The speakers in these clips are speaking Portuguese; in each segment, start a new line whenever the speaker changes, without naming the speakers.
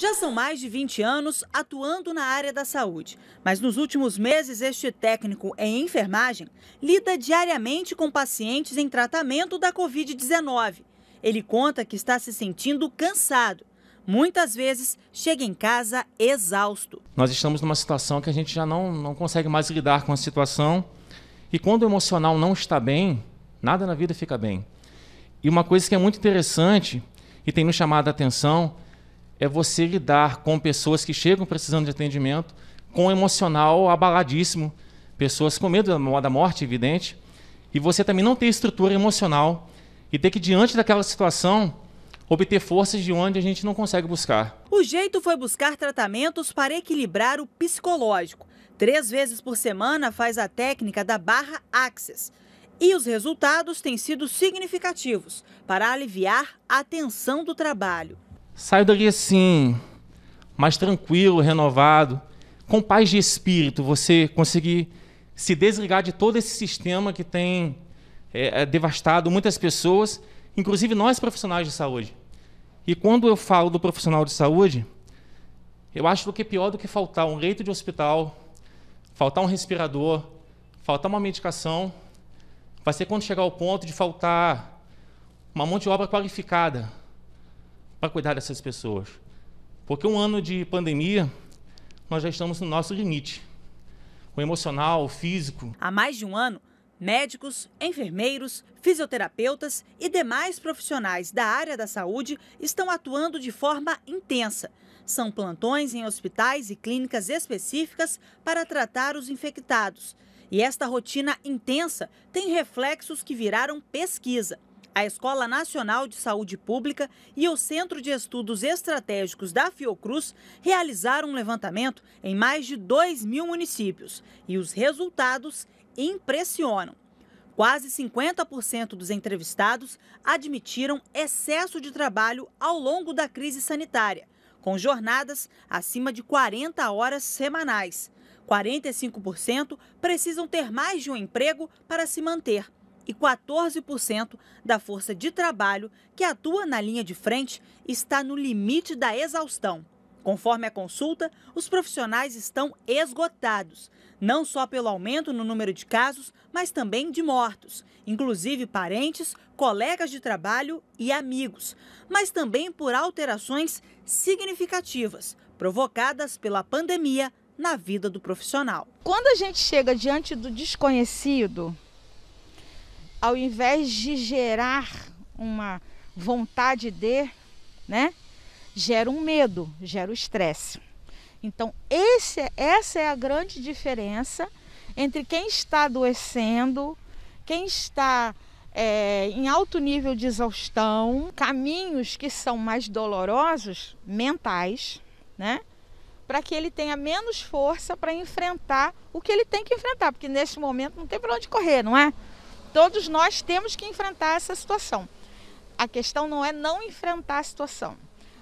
Já são mais de 20 anos atuando na área da saúde, mas nos últimos meses este técnico em enfermagem lida diariamente com pacientes em tratamento da Covid-19. Ele conta que está se sentindo cansado. Muitas vezes chega em casa exausto.
Nós estamos numa situação que a gente já não, não consegue mais lidar com a situação. E quando o emocional não está bem, nada na vida fica bem. E uma coisa que é muito interessante e tem nos chamado a atenção é você lidar com pessoas que chegam precisando de atendimento, com um emocional abaladíssimo, pessoas com medo da morte, evidente, e você também não ter estrutura emocional e ter que, diante daquela situação, obter forças de onde a gente não consegue buscar.
O jeito foi buscar tratamentos para equilibrar o psicológico. Três vezes por semana faz a técnica da barra Access. E os resultados têm sido significativos para aliviar a tensão do trabalho. Saio
dali assim, mais tranquilo, renovado, com paz de espírito, você conseguir se desligar de todo esse sistema que tem é, é, devastado muitas pessoas, inclusive nós profissionais de saúde. E quando eu falo do profissional de saúde, eu acho que é pior do que faltar um leito de hospital, faltar um respirador, faltar uma medicação, vai ser quando chegar ao ponto de faltar uma mão de obra qualificada, para cuidar dessas pessoas. Porque um ano de pandemia, nós já estamos no nosso limite. O
emocional, o
físico. Há
mais de um ano, médicos, enfermeiros, fisioterapeutas e demais profissionais da área da saúde estão atuando de forma intensa. São plantões em hospitais e clínicas específicas para tratar os infectados. E esta rotina intensa tem reflexos que viraram pesquisa. A Escola Nacional de Saúde Pública e o Centro de Estudos Estratégicos da Fiocruz realizaram um levantamento em mais de 2 mil municípios e os resultados impressionam. Quase 50% dos entrevistados admitiram excesso de trabalho ao longo da crise sanitária, com jornadas acima de 40 horas semanais. 45% precisam ter mais de um emprego para se manter e 14% da força de trabalho que atua na linha de frente está no limite da exaustão. Conforme a consulta, os profissionais estão esgotados, não só pelo aumento no número de casos, mas também de mortos, inclusive parentes, colegas de trabalho e amigos, mas também por alterações significativas provocadas pela pandemia na vida do profissional. Quando a gente chega diante do desconhecido, ao invés
de gerar uma vontade de, né, gera um medo, gera o estresse. Então, esse, essa é a grande diferença entre quem está adoecendo, quem está é, em alto nível de exaustão, caminhos que são mais dolorosos, mentais, né? Para que ele tenha menos força para enfrentar o que ele tem que enfrentar, porque nesse momento não tem para onde correr, não é? Todos nós temos que enfrentar essa situação. A questão não é não enfrentar a situação.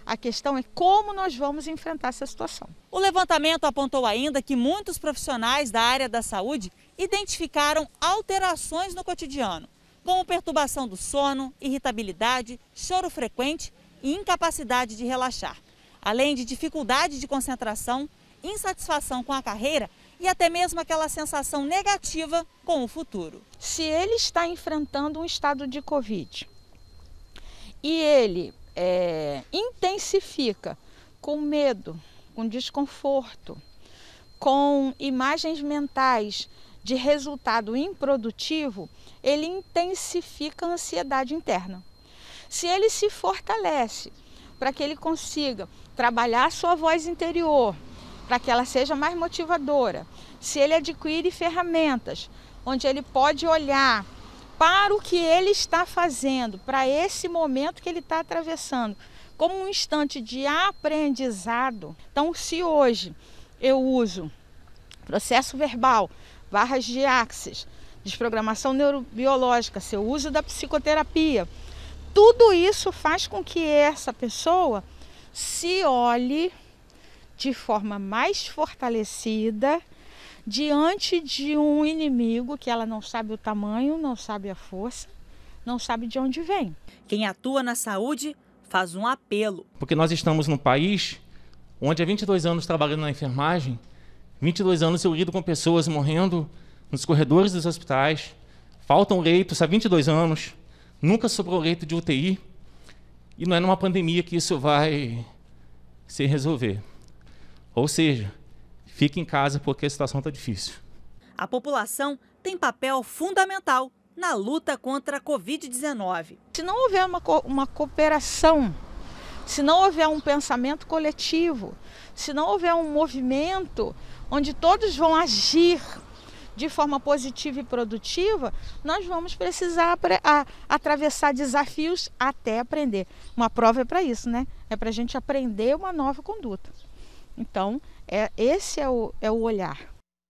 A questão
é como nós vamos enfrentar essa situação. O levantamento apontou ainda que muitos profissionais da área da saúde identificaram alterações no cotidiano, como perturbação do sono, irritabilidade, choro frequente e incapacidade de relaxar, além de dificuldade de concentração, insatisfação com a carreira e até mesmo aquela sensação negativa com o futuro. Se ele está enfrentando um
estado de Covid e ele é, intensifica com medo, com desconforto, com imagens mentais de resultado improdutivo, ele intensifica a ansiedade interna. Se ele se fortalece para que ele consiga trabalhar sua voz interior, para que ela seja mais motivadora. Se ele adquire ferramentas onde ele pode olhar para o que ele está fazendo, para esse momento que ele está atravessando, como um instante de aprendizado. Então, se hoje eu uso processo verbal, barras de axis, desprogramação neurobiológica, seu uso da psicoterapia, tudo isso faz com que essa pessoa se olhe de forma mais fortalecida diante de um inimigo que ela não sabe o tamanho, não sabe a força,
não sabe de onde vem. Quem atua na saúde faz um apelo.
Porque nós estamos num país onde há 22 anos trabalhando na enfermagem, 22 anos eu lido com pessoas morrendo nos corredores dos hospitais, faltam leitos há 22 anos, nunca sobrou leito de UTI, e não é numa pandemia que isso vai se resolver. Ou seja, fique em casa porque a situação está difícil.
A população tem papel fundamental na luta contra a Covid-19. Se não houver uma, co uma cooperação, se não houver um
pensamento coletivo, se não houver um movimento onde todos vão agir de forma positiva e produtiva, nós vamos precisar atravessar desafios até aprender. Uma prova é para isso, né? É para a gente aprender uma nova conduta. Então, é, esse é o, é o olhar.